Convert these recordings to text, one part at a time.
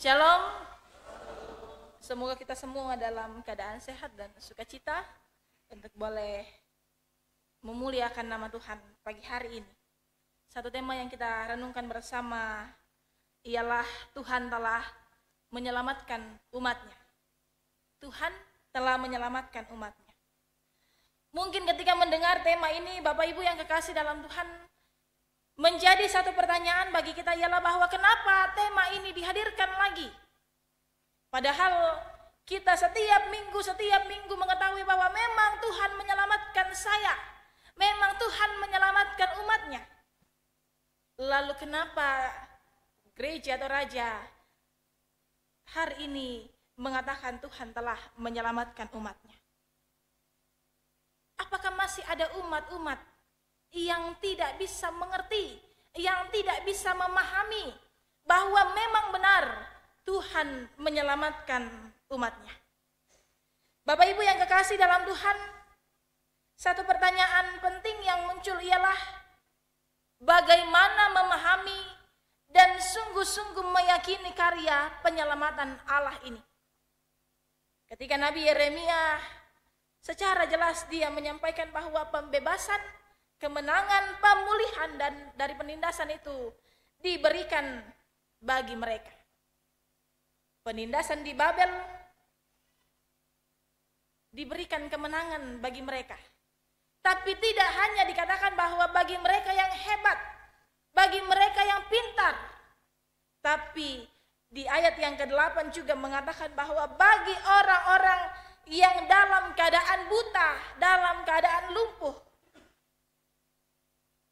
Shalom. Semoga kita semua dalam keadaan sehat dan sukacita untuk boleh memuliakan nama Tuhan pagi hari ini. Satu tema yang kita renungkan bersama ialah Tuhan telah menyelamatkan umatnya. Tuhan telah menyelamatkan umatnya. Mungkin ketika mendengar tema ini, Bapak Ibu yang kekasih dalam Tuhan, menjadi satu pertanyaan bagi kita ialah bahwa kenapa tema ini dihadirkan? Padahal kita setiap minggu, setiap minggu mengetahui bahwa memang Tuhan menyelamatkan saya. Memang Tuhan menyelamatkan umatnya. Lalu kenapa gereja atau raja hari ini mengatakan Tuhan telah menyelamatkan umatnya? Apakah masih ada umat-umat yang tidak bisa mengerti, yang tidak bisa memahami bahwa memang benar Tuhan menyelamatkan umatnya. Bapak Ibu yang kekasih dalam Tuhan, satu pertanyaan penting yang muncul ialah bagaimana memahami dan sungguh-sungguh meyakini karya penyelamatan Allah ini. Ketika Nabi Yeremia secara jelas dia menyampaikan bahwa pembebasan, kemenangan, pemulihan dan dari penindasan itu diberikan bagi mereka. Penindasan di Babel diberikan kemenangan bagi mereka. Tapi tidak hanya dikatakan bahwa bagi mereka yang hebat, bagi mereka yang pintar. Tapi di ayat yang ke-8 juga mengatakan bahwa bagi orang-orang yang dalam keadaan buta, dalam keadaan lumpuh.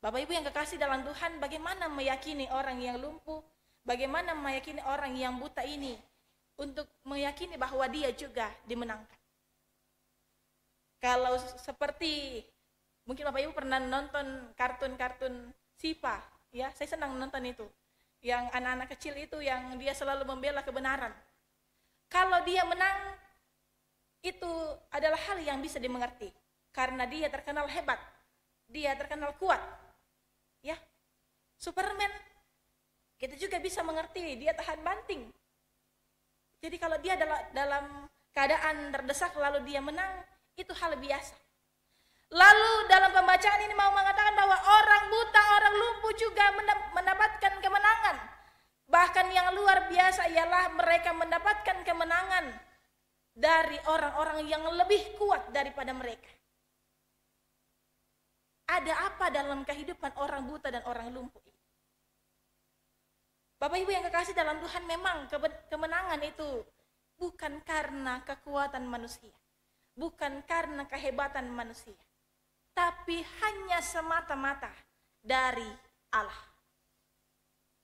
Bapak Ibu yang kekasih dalam Tuhan, bagaimana meyakini orang yang lumpuh? Bagaimana meyakini orang yang buta ini? untuk meyakini bahwa dia juga dimenangkan. Kalau seperti mungkin Bapak Ibu pernah nonton kartun-kartun Sipa, ya, saya senang nonton itu. Yang anak-anak kecil itu yang dia selalu membela kebenaran. Kalau dia menang itu adalah hal yang bisa dimengerti karena dia terkenal hebat, dia terkenal kuat. Ya. Superman kita juga bisa mengerti dia tahan banting, jadi kalau dia dalam keadaan terdesak lalu dia menang, itu hal biasa. Lalu dalam pembacaan ini mau mengatakan bahwa orang buta, orang lumpuh juga mendapatkan kemenangan. Bahkan yang luar biasa ialah mereka mendapatkan kemenangan dari orang-orang yang lebih kuat daripada mereka. Ada apa dalam kehidupan orang buta dan orang lumpuh ini? Bapak Ibu yang kekasih dalam Tuhan memang kemenangan itu bukan karena kekuatan manusia, bukan karena kehebatan manusia, tapi hanya semata-mata dari Allah.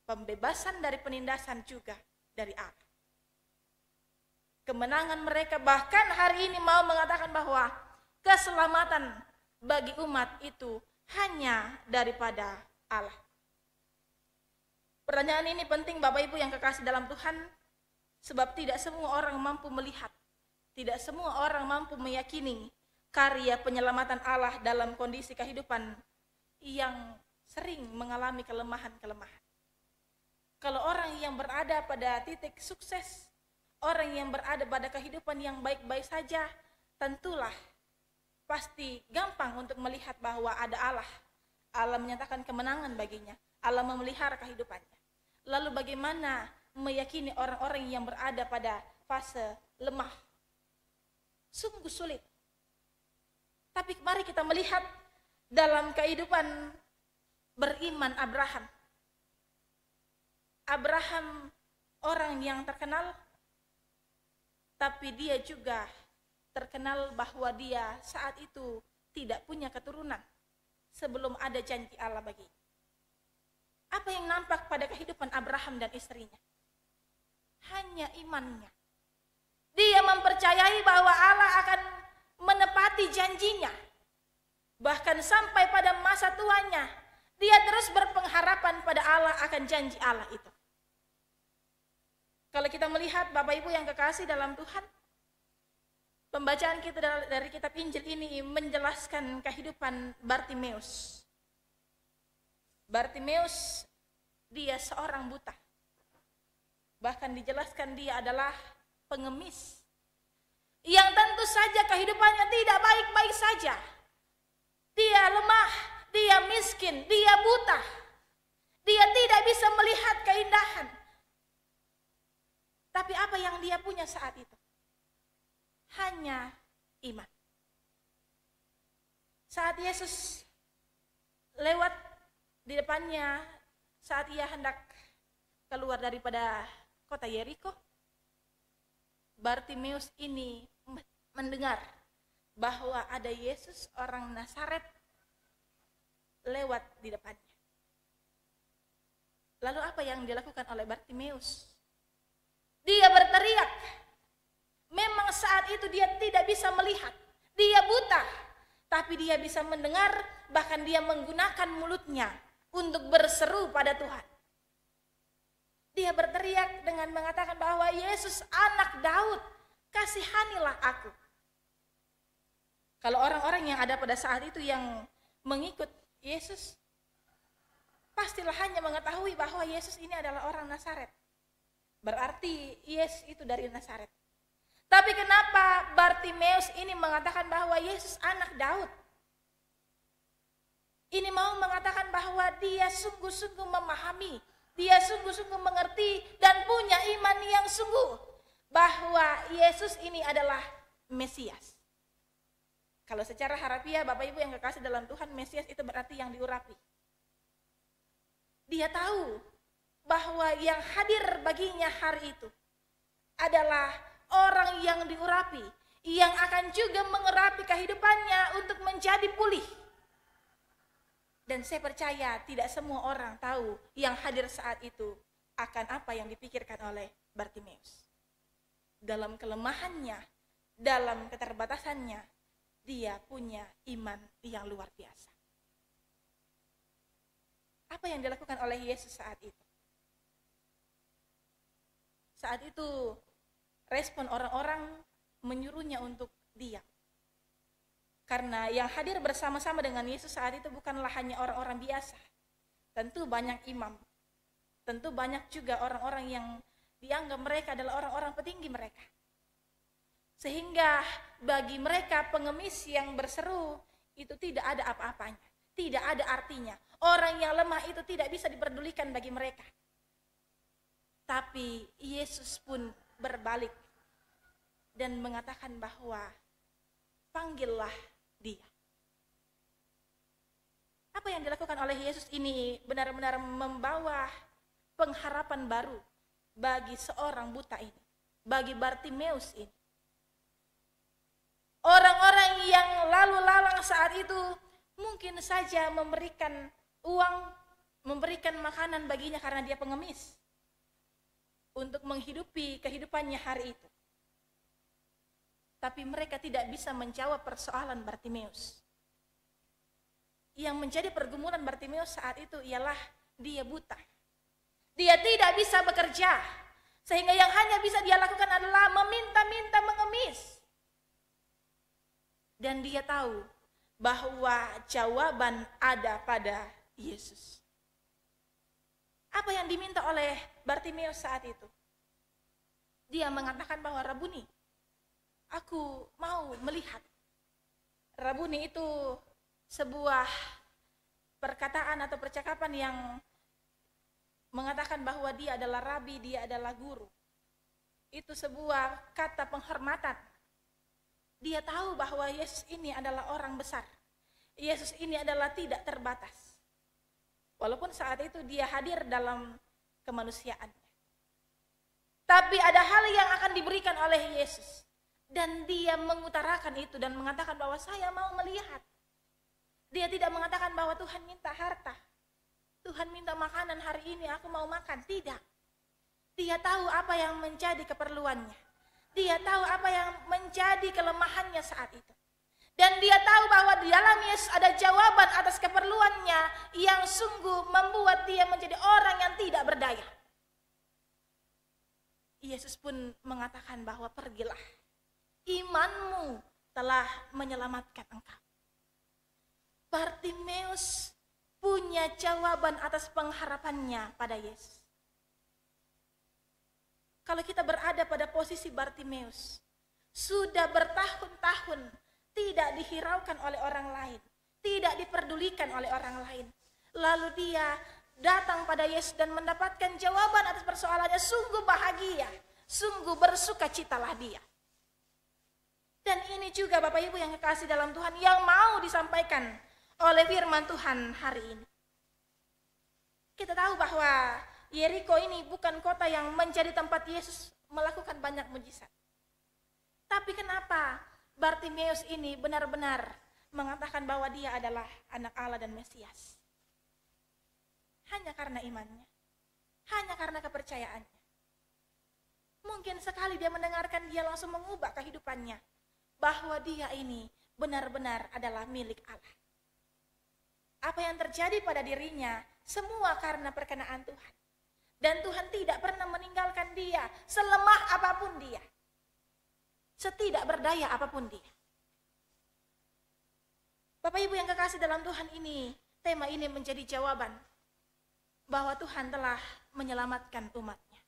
Pembebasan dari penindasan juga dari Allah. Kemenangan mereka bahkan hari ini mau mengatakan bahwa keselamatan bagi umat itu hanya daripada Allah. Pertanyaan ini penting Bapak Ibu yang kekasih dalam Tuhan, sebab tidak semua orang mampu melihat, tidak semua orang mampu meyakini karya penyelamatan Allah dalam kondisi kehidupan yang sering mengalami kelemahan-kelemahan. Kalau orang yang berada pada titik sukses, orang yang berada pada kehidupan yang baik-baik saja, tentulah pasti gampang untuk melihat bahwa ada Allah. Allah menyatakan kemenangan baginya, Allah memelihara kehidupannya. Lalu bagaimana meyakini orang-orang yang berada pada fase lemah? Sungguh sulit. Tapi mari kita melihat dalam kehidupan beriman Abraham. Abraham orang yang terkenal tapi dia juga terkenal bahwa dia saat itu tidak punya keturunan sebelum ada janji Allah baginya. Apa yang nampak pada kehidupan Abraham dan istrinya? Hanya imannya. Dia mempercayai bahwa Allah akan menepati janjinya. Bahkan sampai pada masa tuanya, dia terus berpengharapan pada Allah akan janji Allah itu. Kalau kita melihat Bapak Ibu yang kekasih dalam Tuhan, pembacaan kita dari kitab Injil ini menjelaskan kehidupan Bartimeus. Bartimeus dia seorang buta. Bahkan dijelaskan dia adalah pengemis. Yang tentu saja kehidupannya tidak baik-baik saja. Dia lemah, dia miskin, dia buta. Dia tidak bisa melihat keindahan. Tapi apa yang dia punya saat itu? Hanya iman. Saat Yesus lewat di depannya saat ia hendak keluar daripada kota Yeriko. Bartimeus ini mendengar bahwa ada Yesus orang Nazaret lewat di depannya. Lalu apa yang dilakukan oleh Bartimeus? Dia berteriak. Memang saat itu dia tidak bisa melihat. Dia buta, tapi dia bisa mendengar bahkan dia menggunakan mulutnya untuk berseru pada Tuhan. Dia berteriak dengan mengatakan bahwa Yesus anak Daud, kasihanilah aku. Kalau orang-orang yang ada pada saat itu yang mengikut Yesus, pastilah hanya mengetahui bahwa Yesus ini adalah orang Nasaret. Berarti Yesus itu dari Nasaret. Tapi kenapa Bartimeus ini mengatakan bahwa Yesus anak Daud? Ini mau mengatakan bahwa dia sungguh-sungguh memahami, dia sungguh-sungguh mengerti dan punya iman yang sungguh bahwa Yesus ini adalah Mesias. Kalau secara harafiah Bapak Ibu yang kekasih dalam Tuhan, Mesias itu berarti yang diurapi. Dia tahu bahwa yang hadir baginya hari itu adalah orang yang diurapi, yang akan juga mengurapi kehidupannya untuk menjadi pulih dan saya percaya tidak semua orang tahu yang hadir saat itu akan apa yang dipikirkan oleh Bartimeus. Dalam kelemahannya, dalam keterbatasannya, dia punya iman yang luar biasa. Apa yang dilakukan oleh Yesus saat itu? Saat itu respon orang-orang menyuruhnya untuk diam. Karena yang hadir bersama-sama dengan Yesus saat itu bukanlah hanya orang-orang biasa. Tentu banyak imam. Tentu banyak juga orang-orang yang dianggap mereka adalah orang-orang petinggi mereka. Sehingga bagi mereka pengemis yang berseru itu tidak ada apa-apanya. Tidak ada artinya. Orang yang lemah itu tidak bisa diperdulikan bagi mereka. Tapi Yesus pun berbalik dan mengatakan bahwa panggillah dia. Apa yang dilakukan oleh Yesus ini benar-benar membawa pengharapan baru bagi seorang buta ini, bagi Bartimeus ini. Orang-orang yang lalu-lalang saat itu mungkin saja memberikan uang, memberikan makanan baginya karena dia pengemis untuk menghidupi kehidupannya hari itu tapi mereka tidak bisa menjawab persoalan Bartimeus. Yang menjadi pergumulan Bartimeus saat itu ialah dia buta. Dia tidak bisa bekerja, sehingga yang hanya bisa dia lakukan adalah meminta-minta mengemis. Dan dia tahu bahwa jawaban ada pada Yesus. Apa yang diminta oleh Bartimeus saat itu? Dia mengatakan bahwa Rabuni, aku mau melihat. Rabuni itu sebuah perkataan atau percakapan yang mengatakan bahwa dia adalah rabi, dia adalah guru. Itu sebuah kata penghormatan. Dia tahu bahwa Yesus ini adalah orang besar. Yesus ini adalah tidak terbatas. Walaupun saat itu dia hadir dalam kemanusiaannya. Tapi ada hal yang akan diberikan oleh Yesus. Dan dia mengutarakan itu dan mengatakan bahwa saya mau melihat. Dia tidak mengatakan bahwa Tuhan minta harta. Tuhan minta makanan hari ini, aku mau makan. Tidak. Dia tahu apa yang menjadi keperluannya. Dia tahu apa yang menjadi kelemahannya saat itu dan dia tahu bahwa di dalam Yesus ada jawaban atas keperluannya yang sungguh membuat dia menjadi orang yang tidak berdaya. Yesus pun mengatakan bahwa pergilah imanmu telah menyelamatkan engkau. Bartimeus punya jawaban atas pengharapannya pada Yesus. Kalau kita berada pada posisi Bartimeus, sudah bertahun-tahun tidak dihiraukan oleh orang lain, tidak diperdulikan oleh orang lain. Lalu dia datang pada Yesus dan mendapatkan jawaban atas persoalannya, sungguh bahagia, sungguh bersuka bersukacitalah dia. Dan ini juga Bapak Ibu yang kekasih dalam Tuhan yang mau disampaikan oleh firman Tuhan hari ini. Kita tahu bahwa Yeriko ini bukan kota yang menjadi tempat Yesus melakukan banyak mujizat. Tapi kenapa Bartimeus ini benar-benar mengatakan bahwa dia adalah anak Allah dan Mesias? Hanya karena imannya. Hanya karena kepercayaannya. Mungkin sekali dia mendengarkan dia langsung mengubah kehidupannya bahwa dia ini benar-benar adalah milik Allah. Apa yang terjadi pada dirinya semua karena perkenaan Tuhan. Dan Tuhan tidak pernah meninggalkan dia selemah apapun dia. Setidak berdaya apapun dia. Bapak Ibu yang kekasih dalam Tuhan ini, tema ini menjadi jawaban bahwa Tuhan telah menyelamatkan umatnya.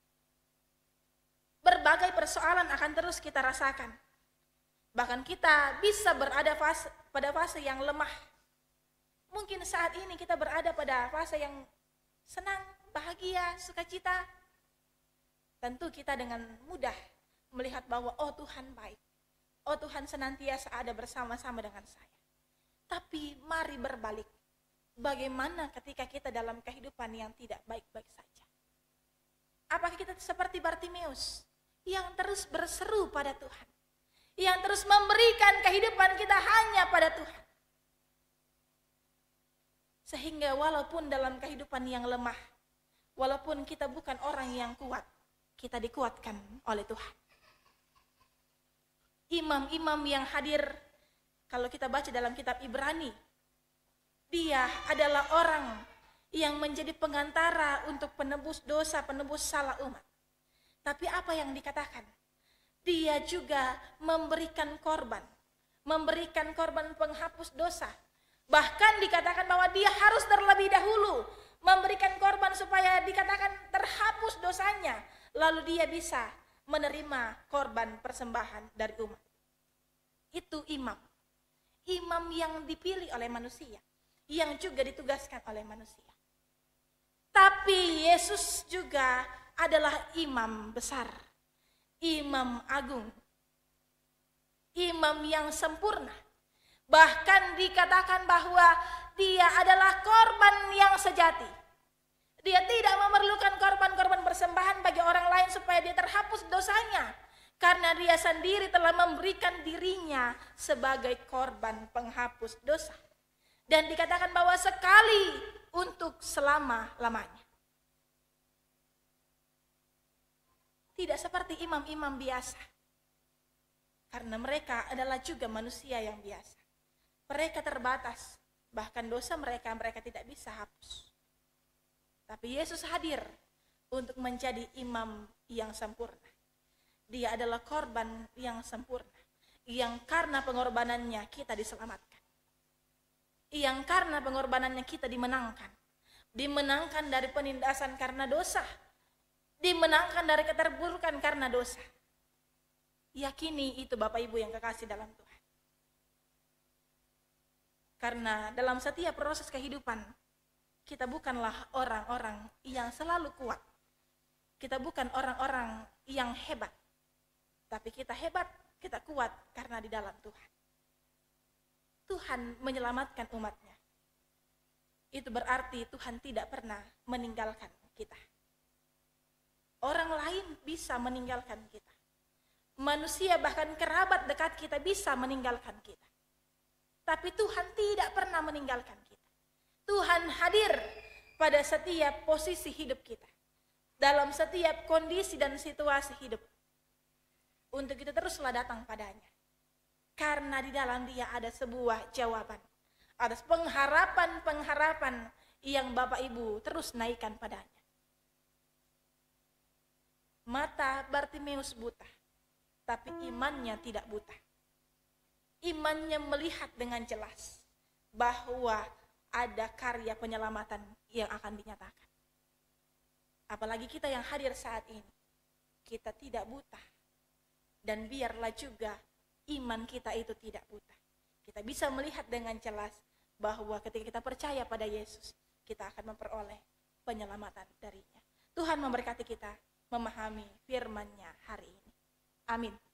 Berbagai persoalan akan terus kita rasakan, Bahkan kita bisa berada fase, pada fase yang lemah. Mungkin saat ini kita berada pada fase yang senang, bahagia, sukacita. Tentu kita dengan mudah melihat bahwa oh Tuhan baik. Oh Tuhan senantiasa ada bersama-sama dengan saya. Tapi mari berbalik. Bagaimana ketika kita dalam kehidupan yang tidak baik-baik saja? Apakah kita seperti Bartimeus yang terus berseru pada Tuhan? yang terus memberikan kehidupan kita hanya pada Tuhan. Sehingga walaupun dalam kehidupan yang lemah, walaupun kita bukan orang yang kuat, kita dikuatkan oleh Tuhan. Imam-imam yang hadir, kalau kita baca dalam kitab Ibrani, dia adalah orang yang menjadi pengantara untuk penebus dosa, penebus salah umat. Tapi apa yang dikatakan? dia juga memberikan korban, memberikan korban penghapus dosa. Bahkan dikatakan bahwa dia harus terlebih dahulu memberikan korban supaya dikatakan terhapus dosanya, lalu dia bisa menerima korban persembahan dari umat. Itu imam. Imam yang dipilih oleh manusia, yang juga ditugaskan oleh manusia. Tapi Yesus juga adalah imam besar imam agung, imam yang sempurna. Bahkan dikatakan bahwa dia adalah korban yang sejati. Dia tidak memerlukan korban-korban persembahan bagi orang lain supaya dia terhapus dosanya. Karena dia sendiri telah memberikan dirinya sebagai korban penghapus dosa. Dan dikatakan bahwa sekali untuk selama-lamanya. tidak seperti imam-imam biasa. Karena mereka adalah juga manusia yang biasa. Mereka terbatas, bahkan dosa mereka mereka tidak bisa hapus. Tapi Yesus hadir untuk menjadi imam yang sempurna. Dia adalah korban yang sempurna, yang karena pengorbanannya kita diselamatkan. Yang karena pengorbanannya kita dimenangkan. Dimenangkan dari penindasan karena dosa dimenangkan dari keterburukan karena dosa. Yakini itu Bapak Ibu yang kekasih dalam Tuhan. Karena dalam setiap proses kehidupan, kita bukanlah orang-orang yang selalu kuat. Kita bukan orang-orang yang hebat. Tapi kita hebat, kita kuat karena di dalam Tuhan. Tuhan menyelamatkan umatnya. Itu berarti Tuhan tidak pernah meninggalkan kita orang lain bisa meninggalkan kita. Manusia bahkan kerabat dekat kita bisa meninggalkan kita. Tapi Tuhan tidak pernah meninggalkan kita. Tuhan hadir pada setiap posisi hidup kita. Dalam setiap kondisi dan situasi hidup. Untuk kita teruslah datang padanya. Karena di dalam dia ada sebuah jawaban. Ada pengharapan-pengharapan yang Bapak Ibu terus naikkan padanya. Mata Bartimeus buta, tapi imannya tidak buta. Imannya melihat dengan jelas bahwa ada karya penyelamatan yang akan dinyatakan. Apalagi kita yang hadir saat ini, kita tidak buta. Dan biarlah juga iman kita itu tidak buta. Kita bisa melihat dengan jelas bahwa ketika kita percaya pada Yesus, kita akan memperoleh penyelamatan darinya. Tuhan memberkati kita memahami firman-Nya hari ini. Amin.